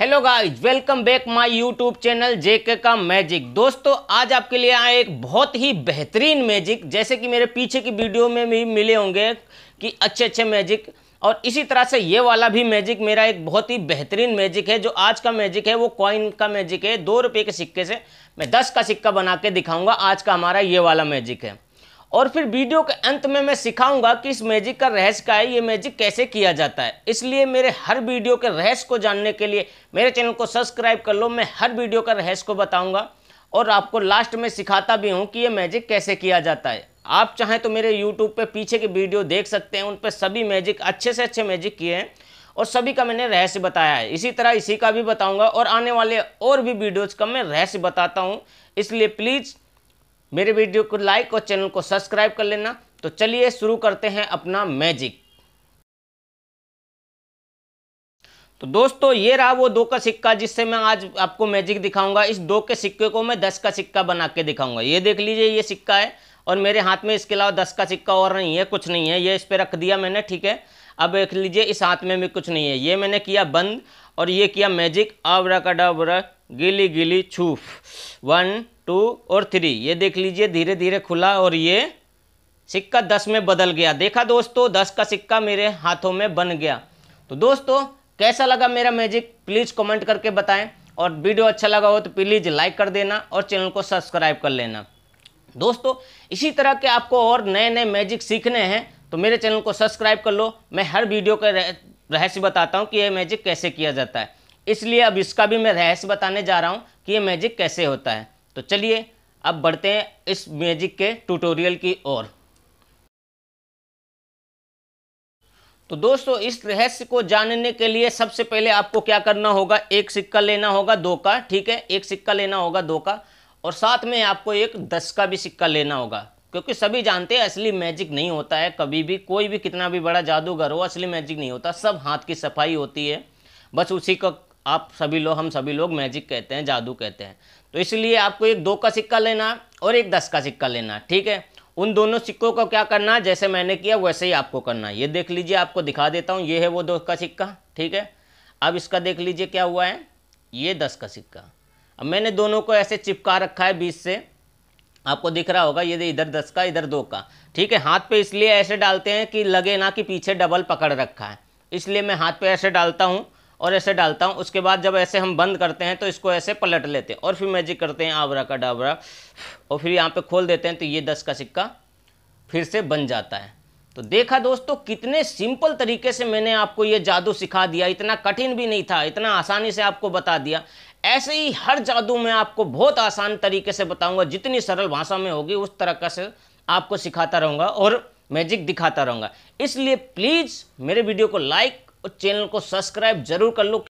hello guys welcome back my YouTube channel JK का magic दोस्तों आज आपके लिए आए एक बहुत ही बेहतरीन मैजिक जैसे कि मेरे पीछे की वीडियो में भी मिले होंगे कि अच्छे अच्छे मैजिक और इसी तरह से ये वाला भी मैजिक मेरा एक बहुत ही बेहतरीन मैजिक है जो आज का मैजिक है वो कॉइन का मैजिक है दो रुपये के सिक्के से मैं दस का सिक्का बना के दिखाऊँगा आज का हमारा ये वाला मैजिक है और फिर वीडियो के अंत में मैं सिखाऊंगा कि इस मैजिक का रहस्य क्या है ये मैजिक कैसे किया जाता है इसलिए मेरे हर वीडियो के रहस्य को जानने के लिए मेरे चैनल को सब्सक्राइब कर लो मैं हर वीडियो का रहस्य को बताऊँगा और आपको लास्ट में सिखाता भी हूँ कि ये मैजिक कैसे किया जाता है आप चाहें तो मेरे यूट्यूब पर पीछे की वीडियो देख सकते हैं उन पर सभी मैजिक अच्छे से अच्छे मैजिक किए हैं और सभी का मैंने रहस्य बताया है इसी तरह इसी का भी बताऊंगा और आने वाले और भी वीडियोज़ का मैं रहस्य बताता हूँ इसलिए प्लीज़ मेरे वीडियो को लाइक और चैनल को सब्सक्राइब कर लेना तो चलिए शुरू करते हैं अपना मैजिक तो दोस्तों ये रहा वो दो का सिक्का जिससे मैं आज आपको मैजिक दिखाऊंगा इस दो के सिक्के को मैं दस का सिक्का बना के दिखाऊंगा ये देख लीजिए ये सिक्का है और मेरे हाथ में इसके अलावा दस का सिक्का और नहीं है कुछ नहीं है ये इस पर रख दिया मैंने ठीक है अब देख लीजिए इस हाथ में भी कुछ नहीं है ये मैंने किया बंद और ये किया मैजिक अब का गिली गिली छूफ वन टू और थ्री ये देख लीजिए धीरे धीरे खुला और ये सिक्का दस में बदल गया देखा दोस्तों दस का सिक्का मेरे हाथों में बन गया तो दोस्तों कैसा लगा मेरा मैजिक प्लीज़ कमेंट करके बताएं और वीडियो अच्छा लगा हो तो प्लीज़ लाइक कर देना और चैनल को सब्सक्राइब कर लेना दोस्तों इसी तरह के आपको और नए नए मैजिक सीखने हैं तो मेरे चैनल को सब्सक्राइब कर लो मैं हर वीडियो का रहस्य बताता हूँ कि यह मैजिक कैसे किया जाता है इसलिए अब इसका भी मैं रहस्य बताने जा रहा हूँ कि ये मैजिक कैसे होता है तो चलिए अब बढ़ते हैं इस मैजिक के ट्यूटोरियल की ओर तो दोस्तों इस रहस्य को जानने के लिए सबसे पहले आपको क्या करना होगा एक सिक्का लेना होगा दो का ठीक है एक सिक्का लेना होगा दो का और साथ में आपको एक दस का भी सिक्का लेना होगा क्योंकि सभी जानते हैं असली मैजिक नहीं होता है कभी भी कोई भी कितना भी बड़ा जादूगर हो असली मैजिक नहीं होता सब हाथ की सफाई होती है बस उसी का आप सभी लोग हम सभी लोग मैजिक कहते हैं जादू कहते हैं तो इसलिए आपको एक दो का सिक्का लेना और एक दस का सिक्का लेना ठीक है उन दोनों सिक्कों को क्या करना है जैसे मैंने किया वैसे ही आपको करना है ये देख लीजिए आपको दिखा देता हूँ ये है वो दो का सिक्का ठीक है अब इसका देख लीजिए क्या हुआ है ये दस का सिक्का अब मैंने दोनों को ऐसे चिपका रखा है बीच से आपको दिख रहा होगा ये इधर दस का इधर दो का ठीक है हाथ पे इसलिए ऐसे डालते हैं कि लगे ना कि पीछे डबल पकड़ रखा है इसलिए मैं हाथ पे ऐसे डालता हूँ और ऐसे डालता हूँ उसके बाद जब ऐसे हम बंद करते हैं तो इसको ऐसे पलट लेते हैं और फिर मैजिक करते हैं आवरा का डाबरा और फिर यहाँ पे खोल देते हैं तो ये दस का सिक्का फिर से बन जाता है तो देखा दोस्तों कितने सिंपल तरीके से मैंने आपको ये जादू सिखा दिया इतना कठिन भी नहीं था इतना आसानी से आपको बता दिया ऐसे ही हर जादू मैं आपको बहुत आसान तरीके से बताऊंगा जितनी सरल भाषा में होगी उस तरह से आपको सिखाता रहूँगा और मैजिक दिखाता रहूँगा इसलिए प्लीज़ मेरे वीडियो को लाइक चैनल को सब्सक्राइब जरूर कर लो